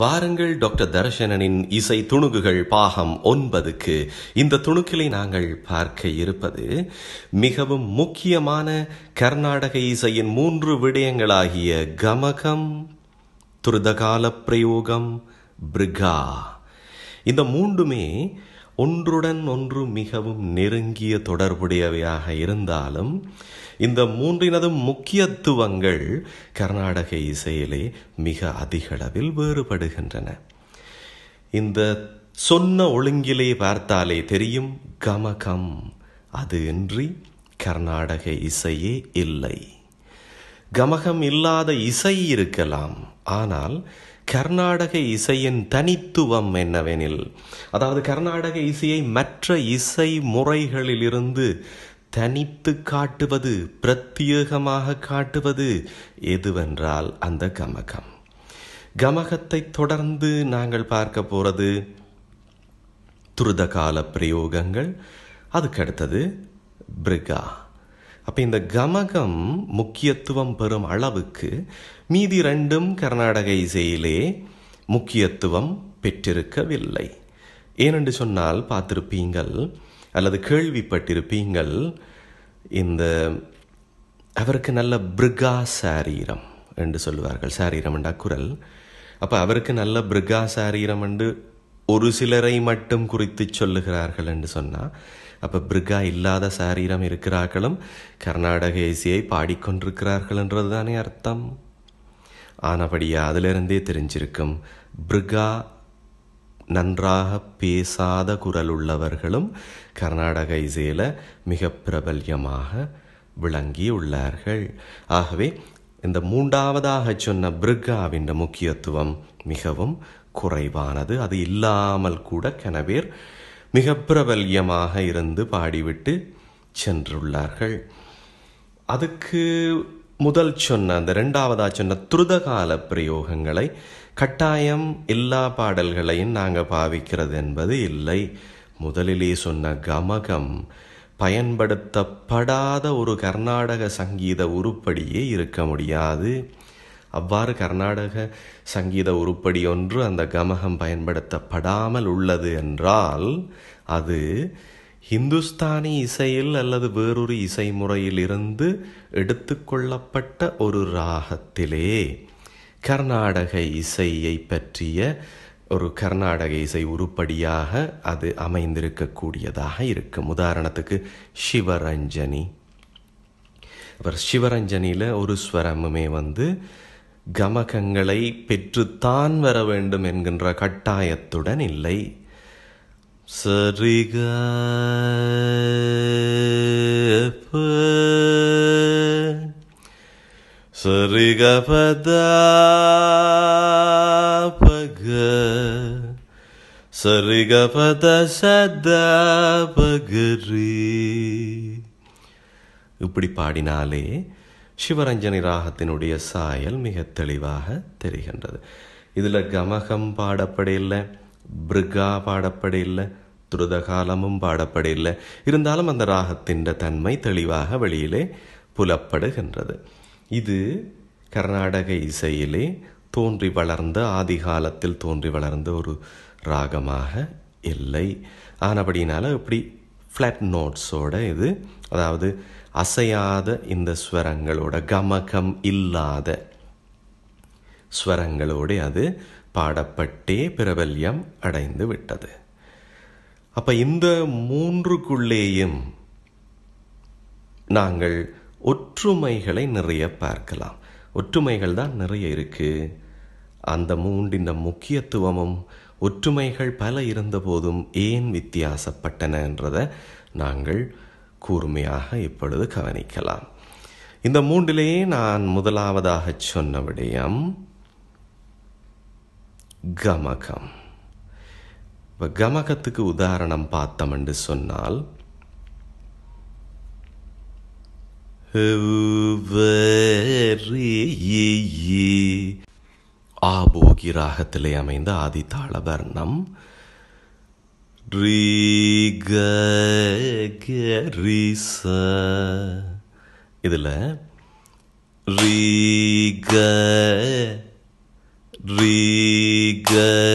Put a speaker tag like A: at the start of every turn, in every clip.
A: வாருங்கள் டாக்டர் தர்ஷனனின் இசை துணுகுகள் பாகம் ஒன்பதுக்கு இந்த துணுக்கிலை நாங்கள் பார்க்க இருப்பது மிகவும் முக்கியமான கர்நாடக இசையின் மூன்று விடயங்களாகிய கமகம் துருதகால பிரயோகம் பிரிகா இந்த மூன்றுமே ஒன்றுடன் ஒன்று மிகவும் நெருங்கிய தொடர்புடையவையாக இருந்தாலும் இந்த மூன்றினதும் முக்கியத்துவங்கள் கர்நாடக இசையிலே மிக அதிகளவில் வேறுபடுகின்றன இந்த சொன்ன ஒழுங்கிலே பார்த்தாலே தெரியும் கமகம் அது இன்றி கர்நாடக இசையே இல்லை கமகம் இல்லாத இசை இருக்கலாம் ஆனால் கர்நாடக இசையின் தனித்துவம் என்னவெனில் அதாவது கர்நாடக இசையை மற்ற இசை முறைகளிலிருந்து தனித்து காட்டுவது பிரத்யேகமாக காட்டுவது எதுவென்றால் அந்த கமகம் கமகத்தை தொடர்ந்து நாங்கள் பார்க்க போகிறது துருதகால பிரயோகங்கள் அதுக்கடுத்தது பிரிகா அப்போ இந்த கமகம் முக்கியத்துவம் பெறும் அளவுக்கு மீதி ரெண்டும் கர்நாடக இசையிலே முக்கியத்துவம் பெற்றிருக்கவில்லை ஏனென்று சொன்னால் பார்த்திருப்பீங்கள் அல்லது கேள்விப்பட்டிருப்பீங்கள் இந்த அவருக்கு நல்ல பிரிகா சாரீரம் என்று சொல்லுவார்கள் சாரீரம் என்றா குரல் அப்போ அவருக்கு நல்ல பிரிகா சாரீரம் என்று ஒரு சிலரை மட்டும் குறித்து சொல்லுகிறார்கள் என்று சொன்னால் அப்போ பிருகா இல்லாத சாரீரம் இருக்கிறார்களும் கர்நாடக இசையை பாடிக்கொண்டிருக்கிறார்கள் என்றது தானே அர்த்தம் ஆனபடியா அதிலிருந்தே தெரிஞ்சிருக்கும் பிருகா நன்றாக பேசாத குரல் உள்ளவர்களும் கர்நாடக இசையில் மிக பிரபல்யமாக விளங்கி உள்ளார்கள் ஆகவே இந்த மூன்றாவதாக சொன்ன பிருகாவின் முக்கியத்துவம் மிகவும் குறைவானது அது இல்லாமல் கூட கனவேர் மிக பிரபல்யமாக இருந்து பாடிவிட்டு சென்றுள்ளார்கள் அதுக்கு முதல் சொன்ன அந்த ரெண்டாவதாக சொன்ன துருதகால பிரயோகங்களை கட்டாயம் எல்லா பாடல்களையும் நாங்கள் பாவிக்கிறது என்பது இல்லை முதலிலே சொன்ன கமகம் பயன்படுத்தப்படாத ஒரு கர்நாடக சங்கீத உருப்படியே இருக்க முடியாது அவ்வாறு கர்நாடக சங்கீத உருப்படி ஒன்று அந்த கமகம் பயன்படுத்தப்படாமல் உள்ளது என்றால் அது ஹிந்துஸ்தானி இசையில் அல்லது வேறொரு இசை முறையிலிருந்து எடுத்துக்கொள்ளப்பட்ட ஒரு ராகத்திலே கர்நாடக இசையை பற்றிய ஒரு கர்நாடக இசை உருப்படியாக அது அமைந்திருக்கக்கூடியதாக இருக்கும் உதாரணத்துக்கு சிவரஞ்சனி அவர் சிவரஞ்சனியில் ஒரு ஸ்வரமுமே வந்து கமகங்களை பெற்றுத்தான் வர வேண்டும் என்கின்ற கட்டாயத்துடன் இல்லை சரிக சரிகபதா பக சரிகபத சதா பகரி இப்படி பாடினாலே சிவரஞ்சனி ராகத்தினுடைய சாயல் மிக தெளிவாக தெரிகின்றது இதில் கமகம் பாடப்படையில்லை பிருகா பாடப்படையில்லை துருதகாலமும் பாடப்படையில்லை இருந்தாலும் அந்த ராகத்தின் தன்மை தெளிவாக வெளியிலே புலப்படுகின்றது இது கர்நாடக இசையிலே தோன்றி வளர்ந்த ஆதி காலத்தில் தோன்றி வளர்ந்த ஒரு ராகமாக இல்லை ஆனபடினால இப்படி ஃப்ளாட் நோட்ஸோட இது அதாவது அசையாத இந்த ஸ்வரங்களோட கமகம் இல்லாத ஸ்வரங்களோடு அது பாடப்பட்டே பிரபல்யம் அடைந்து விட்டது அப்ப இந்த மூன்றுக்குள்ளேயும் நாங்கள் ஒற்றுமைகளை நிறைய பார்க்கலாம் ஒற்றுமைகள் தான் நிறைய இருக்கு அந்த மூன்றின் முக்கியத்துவமும் ஒற்றுமைகள் பல இருந்தபோதும் ஏன் வித்தியாசப்பட்டன என்றதை நாங்கள் கூர்மையாக இப்பொழுது கவனிக்கலாம் இந்த மூன்றிலேயே நான் முதலாவதாக சொன்ன விடயம் கமகம் இப்போ கமகத்துக்கு உதாரணம் பார்த்தோம் என்று சொன்னால் ஆபோகி ராகத்திலே அமைந்த ஆதித்தாள வர்ணம் ரீகரிச இதில் ரீக ரீகரிசா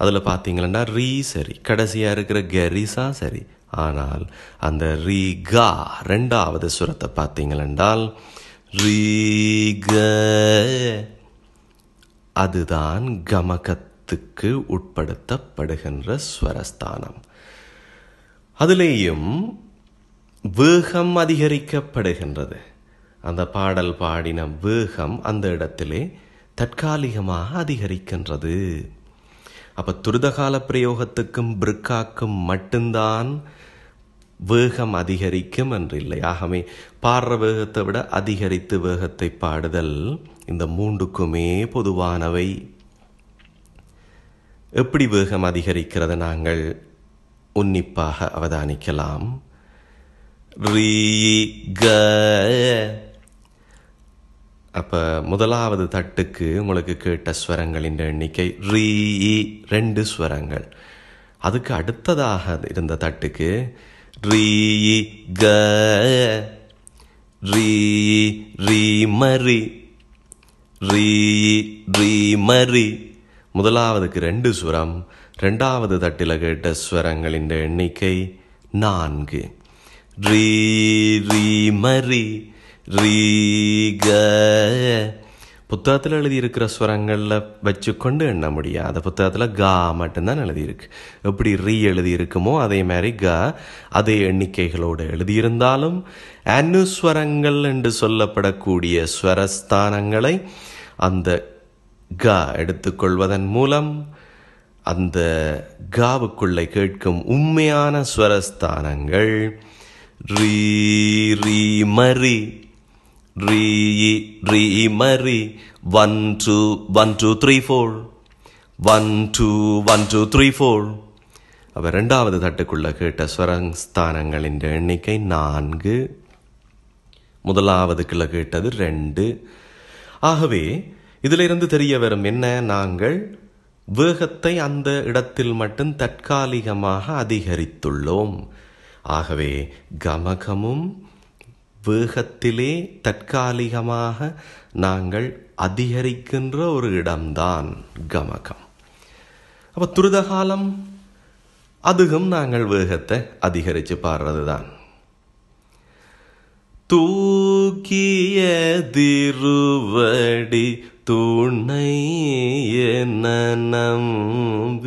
A: அதில் பார்த்தீங்கன்னா ரீ சரி கடைசியாக இருக்கிற கரிசா சரி ஆனால் அந்த ரீகா ரெண்டாவது சுரத்தை பார்த்தீங்களென்றால் ரீக அதுதான் கமகத் சப்தத்துக்கு உட்படுத்தப்படுகின்ற ஸ்வரஸ்தானம் அதிலேயும் வேகம் அதிகரிக்கப்படுகின்றது அந்த பாடல் பாடின வேகம் அந்த இடத்திலே தற்காலிகமாக அதிகரிக்கின்றது அப்போ துரிதகால பிரயோகத்துக்கும் பிரிக்காக்கும் மட்டும்தான் வேகம் அதிகரிக்கும் என்றில்லை ஆகவே பாடுற வேகத்தை விட அதிகரித்து வேகத்தை பாடுதல் இந்த மூன்றுக்குமே பொதுவானவை எப்படி வேகம் அதிகரிக்கிறது நாங்கள் உன்னிப்பாக அவதானிக்கலாம் அப்போ முதலாவது தட்டுக்கு உங்களுக்கு கேட்ட ஸ்வரங்களின் எண்ணிக்கை ரீ ரெண்டு ஸ்வரங்கள் அதுக்கு அடுத்ததாக இருந்த தட்டுக்கு ரீ க ரீ ரீ மரி ரீ ரீ மரி முதலாவதுக்கு ரெண்டு சுரம் ரெண்டாவது தட்டில் கேட்ட ஸ்வரங்களின் எண்ணிக்கை நான்கு ரீ ரீ க புத்தகத்தில் எழுதியிருக்கிற ஸ்வரங்களில் வச்சு கொண்டு எண்ண முடியாது புத்தகத்தில் கா மட்டும்தான் எழுதியிருக்கு எப்படி ரீ எழுதியிருக்குமோ அதே மாதிரி க அதே எண்ணிக்கைகளோடு எழுதியிருந்தாலும் அனுஸ்வரங்கள் என்று சொல்லப்படக்கூடிய ஸ்வரஸ்தானங்களை அந்த க எடுத்துக்கொள்வதன் மூலம் அந்த காவுக்குள்ளே கேட்கும் உண்மையான ஸ்வரஸ்தானங்கள் ரீ ரீ மரி ரீ மரி one two one two three four one two one two three four அப்போ ரெண்டாவது தட்டுக்குள்ளே கேட்ட ஸ்வரஸ்தானங்களின் எண்ணிக்கை நான்கு முதலாவதுக்குள்ள கேட்டது ரெண்டு ஆகவே இதிலிருந்து தெரிய வரும் என்ன நாங்கள் வேகத்தை அந்த இடத்தில் மட்டும் தற்காலிகமாக அதிகரித்துள்ளோம் ஆகவே கமகமும் வேகத்திலே தற்காலிகமாக நாங்கள் அதிகரிக்கின்ற ஒரு இடம்தான் கமகம் அப்போ துரிதகாலம் காலம் அதுவும் நாங்கள் வேகத்தை அதிகரித்து பாடுறது தான் தூக்கிய திருவடி துணை என நம்பினேன்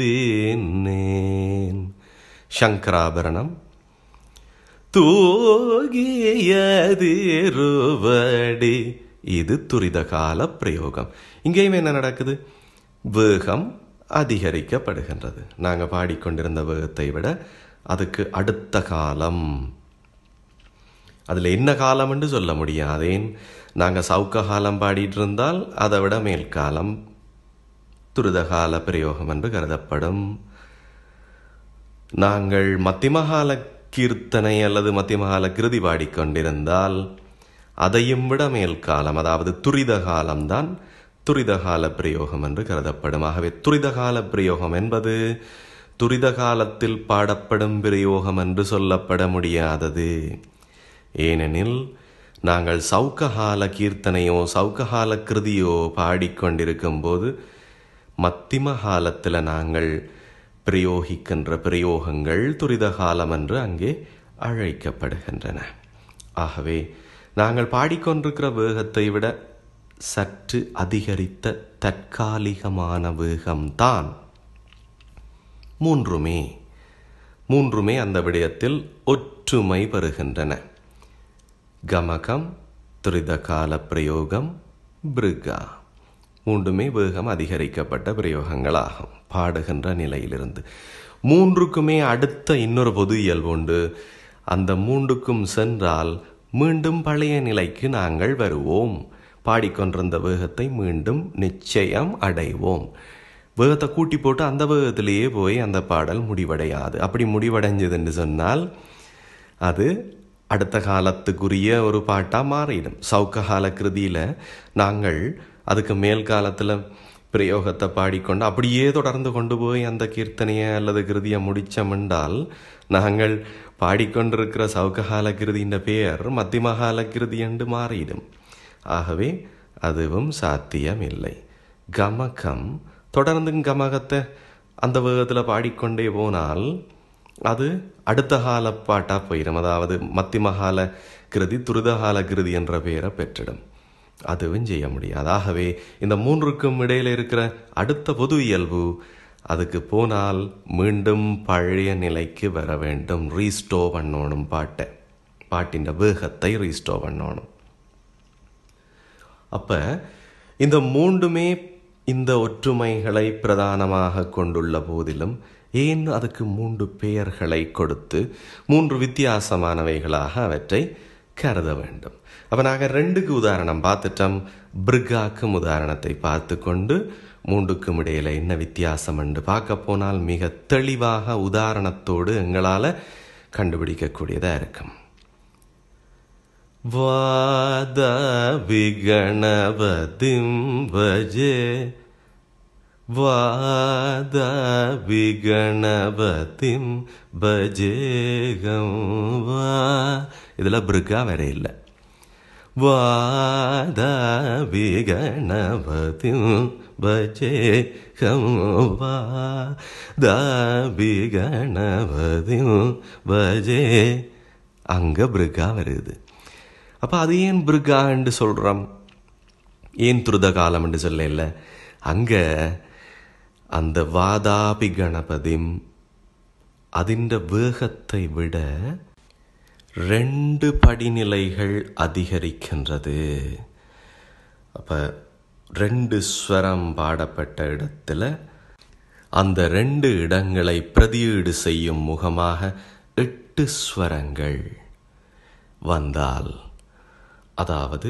A: சங்கராபரணம் தூகியதிருவடி இது துரித கால பிரயோகம் இங்கேயும் என்ன நடக்குது வேகம் அதிகரிக்கப்படுகின்றது நாங்கள் பாடிக்கொண்டிருந்த வேகத்தை விட அதுக்கு அடுத்த காலம் அதில் என்ன காலம் என்று சொல்ல முடியும் நாங்கள் சவுக்க காலம் பாடிட்டு இருந்தால் அதை விட மேல் காலம் துரிதகால பிரயோகம் என்று கருதப்படும் நாங்கள் மத்திமகால கீர்த்தனை அல்லது மத்திமகால கிருதி பாடிக்கொண்டிருந்தால் அதையும் விட மேல் காலம் அதாவது துரித காலம்தான் துரிதகால பிரயோகம் என்று கருதப்படும் ஆகவே துரிதகால பிரயோகம் என்பது துரித காலத்தில் பாடப்படும் பிரயோகம் என்று சொல்லப்பட முடியாதது ஏனெனில் நாங்கள் சௌகஹால கீர்த்தனையோ சௌகஹால கிருதியோ போது மத்திம காலத்தில் நாங்கள் பிரயோகிக்கின்ற பிரயோகங்கள் துரித காலம் என்று அங்கே அழைக்கப்படுகின்றன ஆகவே நாங்கள் பாடிக்கொண்டிருக்கிற வேகத்தை விட சற்று அதிகரித்த தற்காலிகமான வேகம்தான் மூன்றுமே மூன்றுமே அந்த விடயத்தில் ஒற்றுமை பெறுகின்றன கமகம் திரிதகால பிரயோகம் பிருகா மூன்றுமே வேகம் அதிகரிக்கப்பட்ட பிரயோகங்களாகும் பாடுகின்ற நிலையிலிருந்து மூன்றுக்குமே அடுத்த இன்னொரு பொது இயல்பு உண்டு அந்த மூன்றுக்கும் சென்றால் மீண்டும் பழைய நிலைக்கு நாங்கள் வருவோம் பாடிக்கொண்டிருந்த வேகத்தை மீண்டும் நிச்சயம் அடைவோம் வேகத்தை கூட்டி போட்டு அந்த வேகத்திலேயே போய் அந்த பாடல் முடிவடையாது அப்படி முடிவடைஞ்சது என்று சொன்னால் அது அடுத்த காலத்துக்குரிய ஒரு பாட்டாக மாறிடும் சவுக்ககால கிருதியில் நாங்கள் அதுக்கு மேல் காலத்தில் பிரயோகத்தை பாடிக்கொண்டு அப்படியே தொடர்ந்து கொண்டு போய் அந்த கீர்த்தனையை அல்லது கிருதியை முடித்தமென்றால் நாங்கள் பாடிக்கொண்டிருக்கிற சவுக்ககால கிருதியின் பெயர் மத்திமகால கிருதி என்று மாறிடும் ஆகவே அதுவும் சாத்தியமில்லை கமகம் தொடர்ந்து கமகத்தை அந்த வேகத்தில் பாடிக்கொண்டே போனால் அது அடுத்த கால பாட்டாக போயிடும் அதாவது மத்திமகால கிருதி துரிதகால கிருதி என்ற பெயரை பெற்றிடும் அதுவும் செய்ய முடியாது ஆகவே இந்த மூன்றுக்கும் இடையில் இருக்கிற அடுத்த பொது இயல்பு அதுக்கு போனால் மீண்டும் பழைய நிலைக்கு வர வேண்டும் ரீஸ்டோ பண்ணணும் பாட்டை பாட்டின் வேகத்தை ரீஸ்டோ பண்ணணும் அப்போ இந்த மூன்றுமே இந்த ஒற்றுமைகளை பிரதானமாக கொண்டுள்ள போதிலும் ஏன் அதுக்கு மூன்று பெயர்களை கொடுத்து மூன்று வித்தியாசமானவைகளாக அவற்றை கருத வேண்டும் அப்போ நாங்கள் ரெண்டுக்கு உதாரணம் பார்த்துட்டோம் பிரிகாக்கும் உதாரணத்தை பார்த்து கொண்டு மூன்றுக்கும் இடையில் என்ன வித்தியாசம் என்று பார்க்க போனால் மிக தெளிவாக உதாரணத்தோடு எங்களால் கண்டுபிடிக்கக்கூடியதாக இருக்கும் வாத விகணவதிம் வஜே வாதவிகணபதிம் பஜேகம் வா இதில் பிருக்கா வேற இல்லை வாதவிகணபதிம் பஜேகம் வா தாபிகணபதிம் பஜே அங்கே பிருக்கா வருது அப்போ அது ஏன் பிருக்கான்னு சொல்கிறோம் ஏன் துருத காலம் என்று சொல்ல இல்லை அங்கே அந்த வாதாபி கணபதிம் അതിൻ്റെ வேகத்தை விட ரெண்டு படிநிலைகள் அதிகரிக்கின்றது அப்போ ரெண்டு ஸ்வரம் பாடப்பட்ட இடத்துல அந்த ரெண்டு இடங்களை பிரதியீடு செய்யும் முகமாக எட்டு ஸ்வரங்கள் வந்தால் அதாவது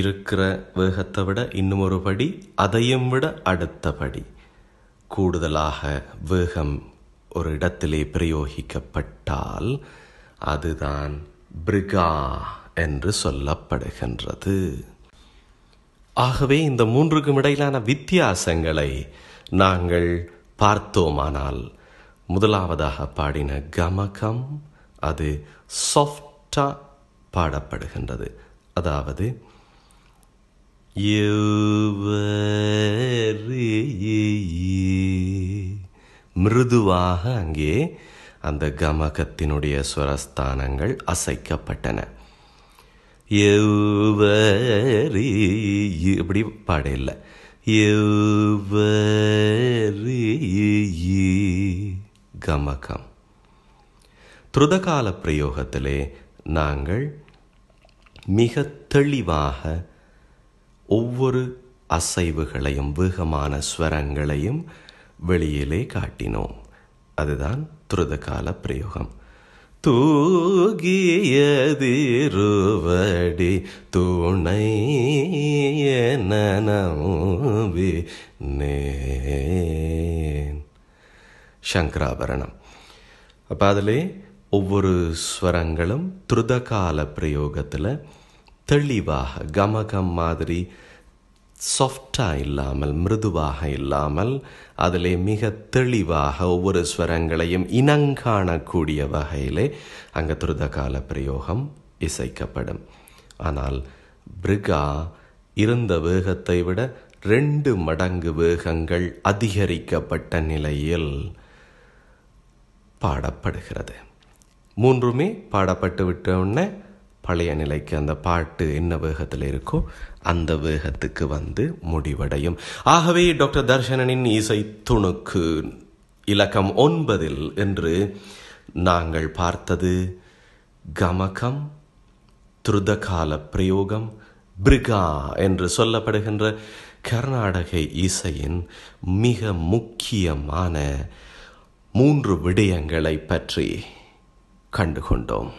A: இருக்கிற வேகத்தை விட இன்னும் ஒரு படி அதையும் விட அடுத்த படி கூடுதலாக வேகம் ஒரு இடத்திலே பிரயோகிக்கப்பட்டால் அதுதான் பிரிகா என்று சொல்லப்படுகின்றது ஆகவே இந்த மூன்றுக்கும் இடையிலான வித்தியாசங்களை நாங்கள் பார்த்தோமானால் முதலாவதாக பாடின கமகம் அது சாஃப்டா பாடப்படுகின்றது அதாவது மிருதுவாக அங்கே அந்த கமகத்தினுடைய ஸ்வரஸ்தானங்கள் அசைக்கப்பட்டன எவ்வரி இப்படி பாடையில் எவ்வரி கமகம் துருதகால பிரயோகத்திலே நாங்கள் மிக தெளிவாக ஒவ்வொரு அசைவுகளையும் வேகமான ஸ்வரங்களையும் வெளியிலே காட்டினோம் அதுதான் துருதகால பிரயோகம் தூகியதிருவடி துணை நேன் சங்கராபரணம் அப்போ அதில் ஒவ்வொரு ஸ்வரங்களும் துருதகால பிரயோகத்தில் தெளிவாக கமகம் மாதிரி சாஃப்டாக இல்லாமல் மிருதுவாக இல்லாமல் அதிலே மிக தெளிவாக ஒவ்வொரு ஸ்வரங்களையும் இனங்காணக்கூடிய வகையிலே அங்கே துருதகால பிரயோகம் இசைக்கப்படும் ஆனால் பிரிகா இருந்த வேகத்தை விட ரெண்டு மடங்கு வேகங்கள் அதிகரிக்கப்பட்ட நிலையில் பாடப்படுகிறது மூன்றுமே பாடப்பட்டு விட்ட உடனே பழைய நிலைக்கு அந்த பாட்டு என்ன வேகத்தில் இருக்கோ அந்த வேகத்துக்கு வந்து முடிவடையும் ஆகவே டாக்டர் தர்ஷனனின் இசை துணுக்கு இலக்கம் ஒன்பதில் என்று நாங்கள் பார்த்தது கமகம் திருதகால பிரயோகம் பிரிகா என்று சொல்லப்படுகின்ற கர்நாடக இசையின் மிக முக்கியமான மூன்று விடயங்களை பற்றி கண்டுகொண்டோம்